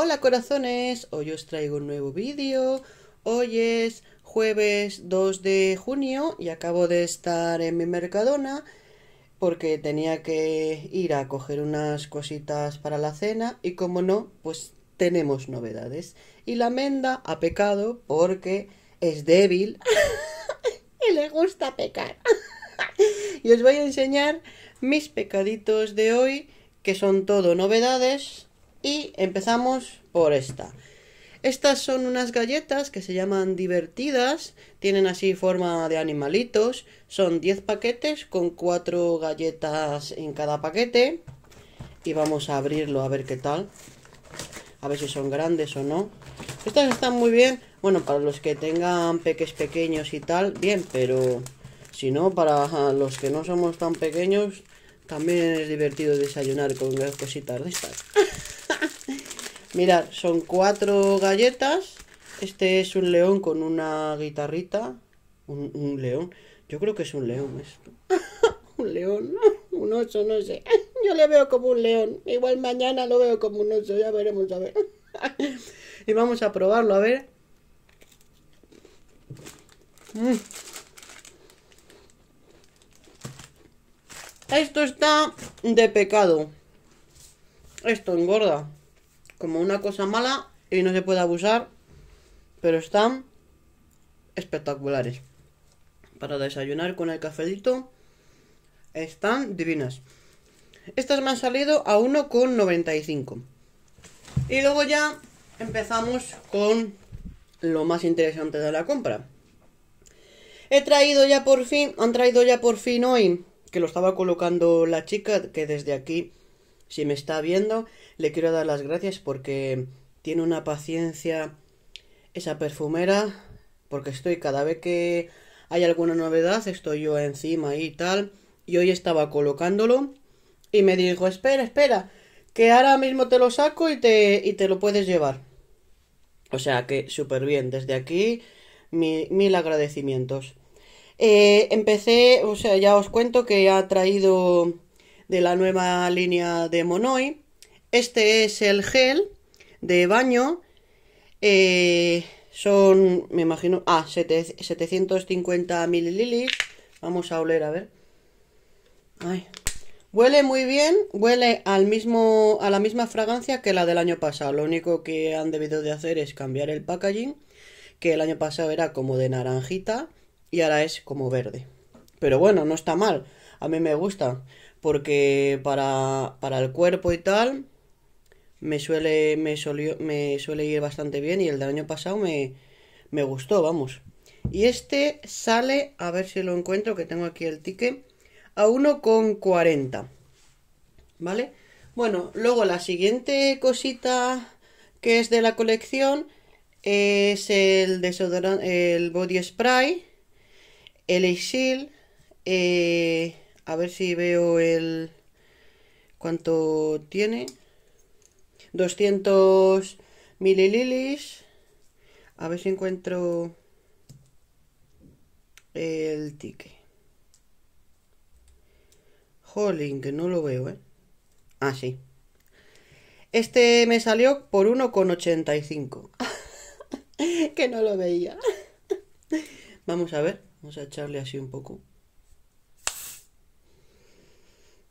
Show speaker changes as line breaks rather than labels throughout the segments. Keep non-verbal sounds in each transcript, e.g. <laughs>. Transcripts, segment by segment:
Hola corazones, hoy os traigo un nuevo vídeo. Hoy es jueves 2 de junio y acabo de estar en mi Mercadona porque tenía que ir a coger unas cositas para la cena y como no, pues tenemos novedades. Y la menda ha pecado porque es débil <laughs> y le gusta pecar. <laughs> y os voy a enseñar mis pecaditos de hoy que son todo novedades y empezamos por esta. Estas son unas galletas que se llaman divertidas, tienen así forma de animalitos, son 10 paquetes con 4 galletas en cada paquete y vamos a abrirlo a ver qué tal, a ver si son grandes o no. Estas están muy bien, bueno, para los que tengan peques pequeños y tal, bien, pero si no, para los que no somos tan pequeños, también es divertido desayunar con cositas de estas. Mirad, son cuatro galletas. Este es un león con una guitarrita. Un, león. Yo creo que es un león esto. <laughs> un león, <laughs> un oso, no sé. <laughs> Yo le veo como un león. Igual mañana lo veo como un oso. Ya veremos, a ver. y vamos a probarlo, a ver. Mm. Esto está de pecado. Esto engorda como una cosa mala y no se puede abusar, pero están espectaculares. Para desayunar con el cafelito, están divinas. Estas me han salido a 1,95. Y luego ya empezamos con lo más interesante de la compra. He traído ya por fin, han traído ya por fin hoy, que lo estaba colocando la chica, que desde aquí si me está viendo, le quiero dar las gracias porque tiene una paciencia esa perfumera, porque estoy cada vez que hay alguna novedad, estoy yo encima y tal, y hoy estaba colocándolo y me dijo, espera, espera, que ahora mismo te lo saco y te, y te lo puedes llevar. O sea que súper bien, desde aquí mil agradecimientos. Eh, empecé, o sea, ya os cuento que ha traído de la nueva línea de Monoi. Este es el gel de baño. Eh, son, me imagino, ah, 750 mililitros. Vamos a oler, a ver. Huele muy bien, huele al mismo, a la misma fragancia que la del año pasado. Lo único que han debido de hacer es cambiar el packaging, que el año pasado era como de naranjita y ahora es como verde. Pero bueno, no está mal, a mí me gusta porque para, para el cuerpo y tal me suele, me, suele ir bastante bien y el del año pasado me, gustó, vamos. Y este sale, a ver si lo encuentro, que tengo aquí el ticket, a 1,40. ¿Vale? Bueno, luego la siguiente cosita que es de la colección es el desodorante, el body spray, el exil eh, a ver si veo el... ¿Cuánto tiene? 200 milililis. A ver si encuentro el ticket. Jolín, que no lo veo, ¿eh? Ah, sí. Este me salió por 1,85. <laughs> que no lo veía. <laughs> vamos a ver, vamos a echarle así un poco.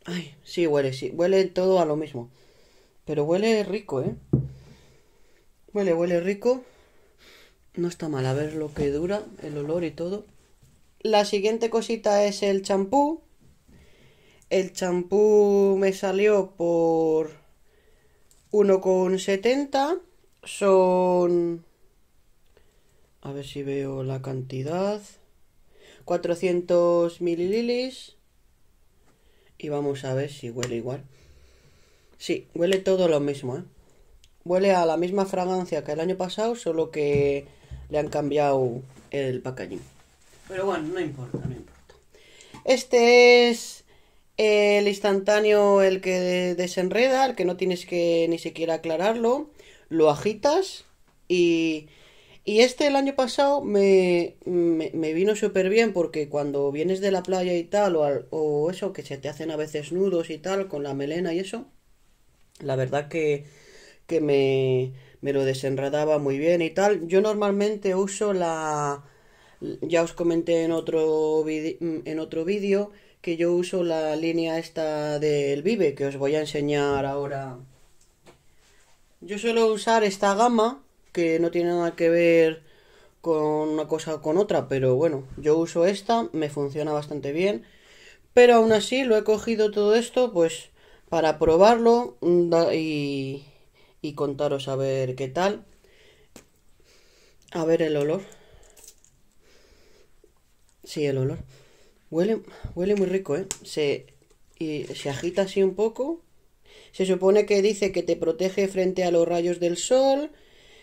Ay, sí huele, sí. Huele todo a lo mismo. Pero huele rico, ¿eh? Huele, huele rico. No está mal, a ver lo que dura, el olor y todo. La siguiente cosita es el champú. El champú me salió por 1,70. Son... A ver si veo la cantidad. 400 mililitros. Y vamos a ver si huele igual. Sí, huele todo lo mismo, ¿eh? Huele a la misma fragancia que el año pasado, solo que le han cambiado el packaging. Pero bueno, no importa, no importa. Este es el instantáneo, el que desenreda, el que no tienes que ni siquiera aclararlo. Lo agitas y y este el año pasado me, me, vino súper bien porque cuando vienes de la playa y tal, o, o, eso, que se te hacen a veces nudos y tal, con la melena y eso, la verdad que, que me, me lo desenredaba muy bien y tal. Yo normalmente uso la... Ya os comenté en otro, en otro vídeo que yo uso la línea esta del Vive, que os voy a enseñar ahora. Yo suelo usar esta gama que no tiene nada que ver con una cosa o con otra, pero bueno, yo uso esta, me funciona bastante bien. Pero aún así lo he cogido todo esto pues para probarlo mm, y, contaros a ver qué tal. A ver el olor. Sí, el olor. Huele, huele muy rico, ¿eh? Se, y se agita así un poco. Se supone que dice que te protege frente a los rayos del sol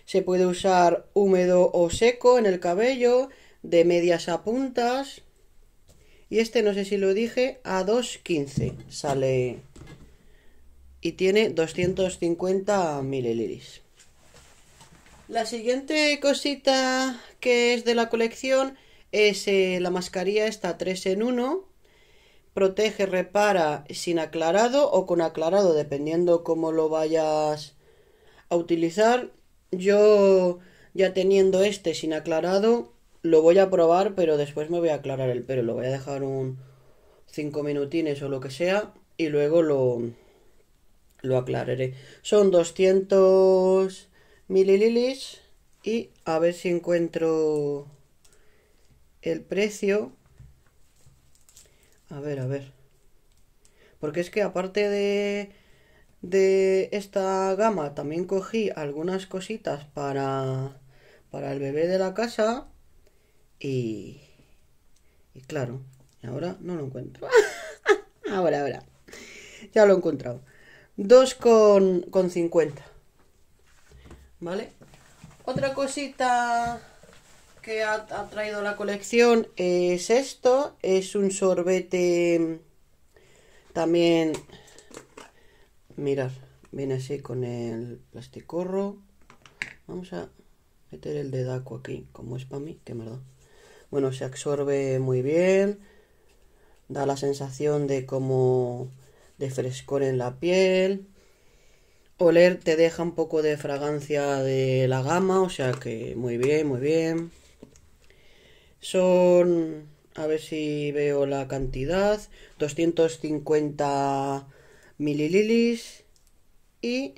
se puede usar húmedo o seco en el cabello, de medias a puntas. Y este, no sé si lo dije, a 2.15 sale. Y tiene 250 mililitros. La siguiente cosita que es de la colección es eh, la mascarilla esta 3 en 1 protege, repara sin aclarado o con aclarado, dependiendo cómo lo vayas a utilizar. Yo, ya teniendo este sin aclarado, lo voy a probar, pero después me voy a aclarar el pero Lo voy a dejar un 5 minutines o lo que sea y luego lo, lo aclararé. Son 200 milililis y a ver si encuentro el precio. A ver, a ver. Porque es que aparte de de esta gama también cogí algunas cositas para, para el bebé de la casa y, y claro, ahora no lo encuentro. <laughs> ahora, ahora. Ya lo he encontrado. 2,50. Con, con ¿Vale? Otra cosita que ha, traído la colección es esto. Es un sorbete también Mirad, viene así con el plasticorro. Vamos a meter el dedaco aquí, como es para mí, que me da. Bueno, se absorbe muy bien. Da la sensación de como de frescor en la piel. Oler te deja un poco de fragancia de la gama, o sea que muy bien, muy bien. Son, a ver si veo la cantidad, 250 milililis y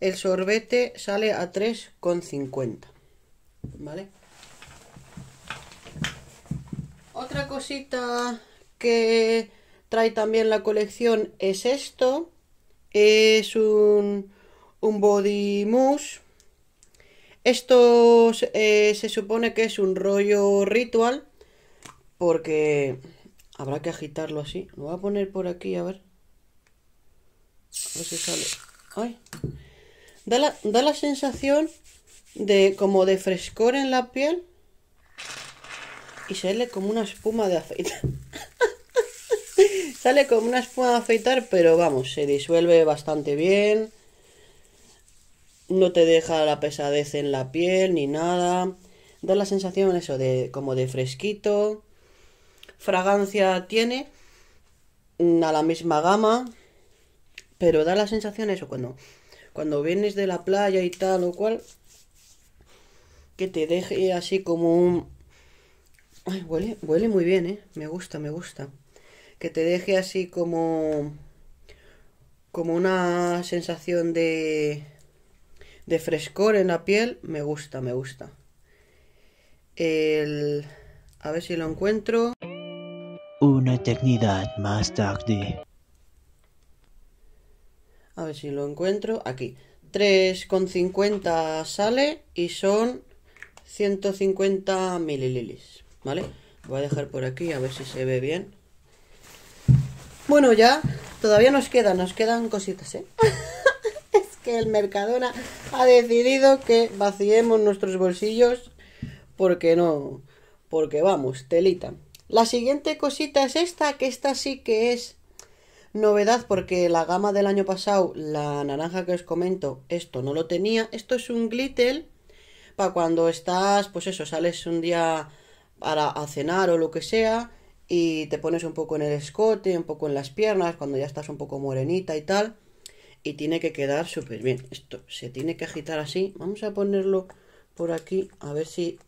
el sorbete sale a 3,50. ¿Vale? Otra cosita que trae también la colección es esto. Es un, body mousse. Esto eh, se supone que es un rollo ritual. Porque habrá que agitarlo así. Lo voy a poner por aquí, a ver. Da la, da la sensación de como de frescor en la piel y sale como una espuma de afeitar. <laughs> sale como una espuma de afeitar, pero vamos, se disuelve bastante bien. No te deja la pesadez en la piel ni nada. Da la sensación eso de como de fresquito. Fragancia tiene mm, a la misma gama, pero da la sensación eso, cuando, cuando vienes de la playa y tal o cual, que te deje así como un... huele, huele muy bien, ¿eh? Me gusta, me gusta. Que te deje así como... Como una sensación de... De frescor en la piel. Me gusta, me gusta. El... A ver si lo encuentro. Una eternidad más tarde. A ver si lo encuentro. Aquí. 3,50 sale y son 150 milililis. ¿Vale? Voy a dejar por aquí a ver si se ve bien. Bueno, ya todavía nos quedan, nos quedan cositas, ¿eh? <laughs> es que el Mercadona ha decidido que vaciemos nuestros bolsillos porque no, porque vamos, telita. La siguiente cosita es esta, que esta sí que es Novedad porque la gama del año pasado, la naranja que os comento, esto no lo tenía. Esto es un glitter para cuando estás, pues eso, sales un día para a cenar o lo que sea y te pones un poco en el escote, un poco en las piernas, cuando ya estás un poco morenita y tal. Y tiene que quedar súper bien. Esto se tiene que agitar así. Vamos a ponerlo por aquí a ver si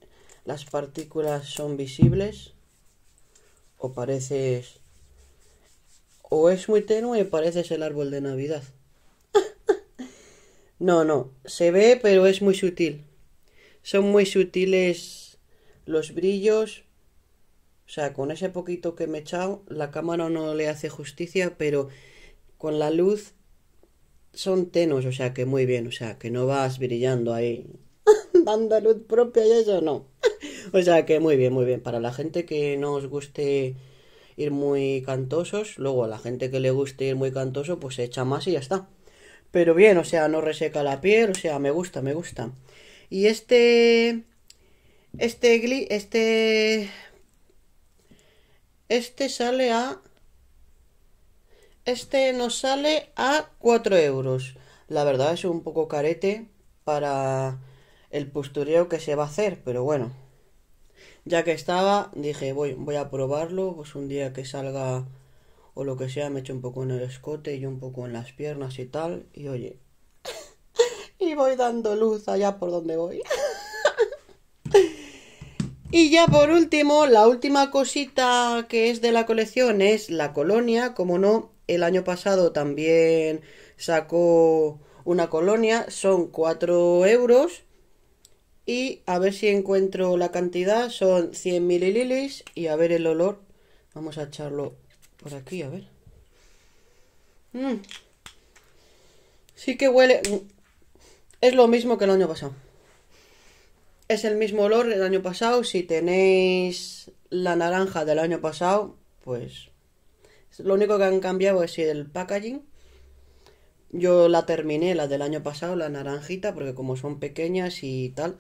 las partículas son visibles o pareces o es muy tenue, pareces el árbol de Navidad. <laughs> no, no, se ve, pero es muy sutil. Son muy sutiles los brillos. O sea, con ese poquito que me he echado, la cámara no le hace justicia, pero con la luz son tenos, o sea que muy bien, o sea que no vas brillando ahí <laughs> dando luz propia y eso no. <laughs> o sea que muy bien, muy bien. Para la gente que no os guste ir muy cantosos. Luego a la gente que le guste ir muy cantoso, pues se echa más y ya está. Pero bien, o sea, no reseca la piel, o sea, me gusta, me gusta. Y este... Este... Este... Este sale a... Este nos sale a 4 euros. La verdad es un poco carete para el postureo que se va a hacer, pero bueno. Ya que estaba, dije, voy, voy a probarlo, pues un día que salga o lo que sea, me echo un poco en el escote y un poco en las piernas y tal, y oye, <laughs> y voy dando luz allá por donde voy. <laughs> y ya por último, la última cosita que es de la colección es la colonia, como no, el año pasado también sacó una colonia, son 4 euros y a ver si encuentro la cantidad. Son 100 milililis. Y a ver el olor. Vamos a echarlo por aquí, a ver. Mm. Sí que huele... Mm, es lo mismo que el año pasado. Es el mismo olor del año pasado. Si tenéis la naranja del año pasado, pues... Lo único que han cambiado es el packaging. Yo la terminé, la del año pasado, la naranjita, porque como son pequeñas y tal,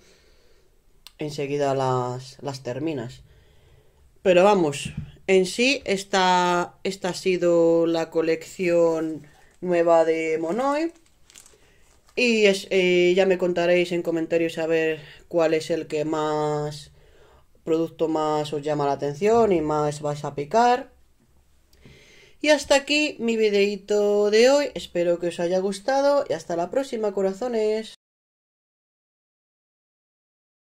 enseguida las, las terminas. Pero vamos, en sí esta, esta ha sido la colección nueva de Monoi. Y eh, ya me contaréis en comentarios a ver cuál es el que más producto más os llama la atención y más vais a picar. Y hasta aquí mi videito de hoy. Espero que os haya gustado y hasta la próxima, corazones.